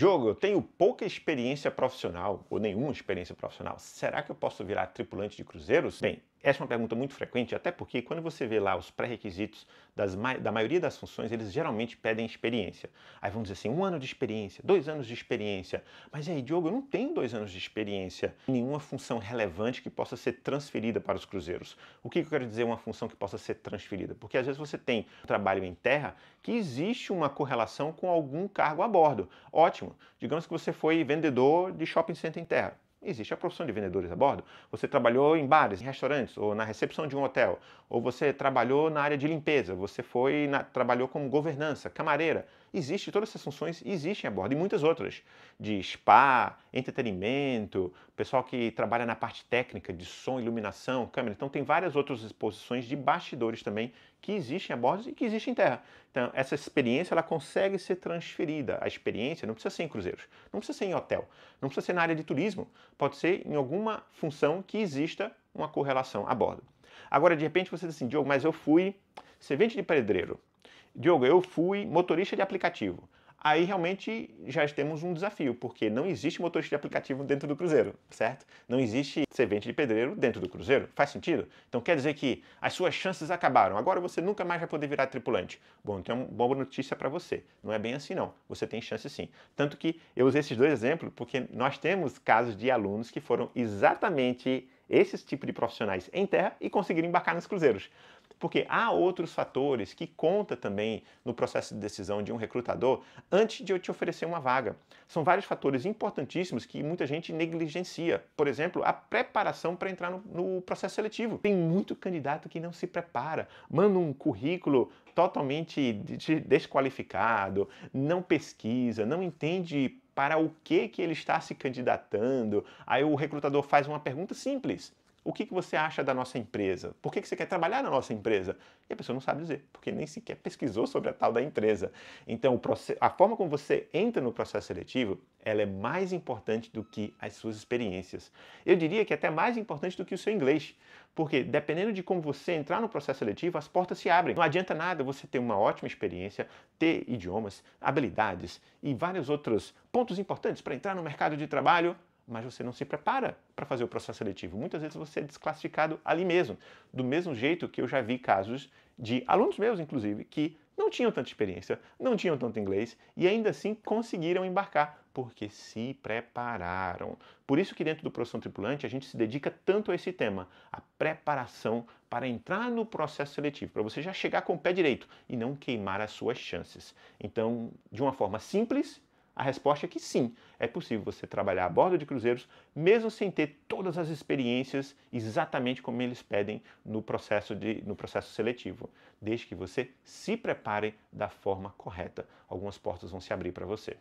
Diogo, eu tenho pouca experiência profissional ou nenhuma experiência profissional. Será que eu posso virar tripulante de cruzeiros? Bem, essa é uma pergunta muito frequente, até porque quando você vê lá os pré-requisitos da maioria das funções, eles geralmente pedem experiência. Aí vão dizer assim, um ano de experiência, dois anos de experiência. Mas aí, Diogo, eu não tenho dois anos de experiência em nenhuma função relevante que possa ser transferida para os cruzeiros. O que eu quero dizer uma função que possa ser transferida? Porque às vezes você tem um trabalho em terra que existe uma correlação com algum cargo a bordo. Ótimo. Digamos que você foi vendedor de shopping center em terra. Existe a profissão de vendedores a bordo. Você trabalhou em bares, em restaurantes, ou na recepção de um hotel, ou você trabalhou na área de limpeza, você foi na, trabalhou como governança, camareira. Existe todas essas funções, existem a bordo e muitas outras, de spa, entretenimento, pessoal que trabalha na parte técnica de som, iluminação, câmera. Então tem várias outras posições de bastidores também que existem a bordo e que existem em terra. Então, essa experiência ela consegue ser transferida. A experiência não precisa ser em cruzeiros, não precisa ser em hotel, não precisa ser na área de turismo, pode ser em alguma função que exista uma correlação a bordo. Agora, de repente, você diz assim, Diogo, mas eu fui servente de pedreiro. Diogo, eu fui motorista de aplicativo aí realmente já temos um desafio, porque não existe motorista de aplicativo dentro do Cruzeiro, certo? Não existe servente de pedreiro dentro do Cruzeiro. Faz sentido? Então quer dizer que as suas chances acabaram. Agora você nunca mais vai poder virar tripulante. Bom, então é uma boa notícia para você. Não é bem assim não. Você tem chance sim. Tanto que eu usei esses dois exemplos porque nós temos casos de alunos que foram exatamente esses tipos de profissionais em terra e conseguiram embarcar nos cruzeiros porque há outros fatores que conta também no processo de decisão de um recrutador antes de eu te oferecer uma vaga. São vários fatores importantíssimos que muita gente negligencia. Por exemplo, a preparação para entrar no, no processo seletivo. Tem muito candidato que não se prepara, manda um currículo totalmente desqualificado, não pesquisa, não entende para o que que ele está se candidatando. Aí o recrutador faz uma pergunta simples: o que, que você acha da nossa empresa? Por que, que você quer trabalhar na nossa empresa? E a pessoa não sabe dizer, porque nem sequer pesquisou sobre a tal da empresa. Então, a forma como você entra no processo seletivo, ela é mais importante do que as suas experiências. Eu diria que é até mais importante do que o seu inglês, porque dependendo de como você entrar no processo seletivo, as portas se abrem. Não adianta nada você ter uma ótima experiência, ter idiomas, habilidades e vários outros pontos importantes para entrar no mercado de trabalho mas você não se prepara para fazer o processo seletivo. Muitas vezes você é desclassificado ali mesmo, do mesmo jeito que eu já vi casos de alunos meus, inclusive, que não tinham tanta experiência, não tinham tanto inglês e ainda assim conseguiram embarcar, porque se prepararam. Por isso que dentro do Profissão Tripulante a gente se dedica tanto a esse tema, a preparação para entrar no processo seletivo, para você já chegar com o pé direito e não queimar as suas chances. Então, de uma forma simples a resposta é que sim, é possível você trabalhar a bordo de cruzeiros mesmo sem ter todas as experiências exatamente como eles pedem no processo, de, no processo seletivo, desde que você se prepare da forma correta. Algumas portas vão se abrir para você.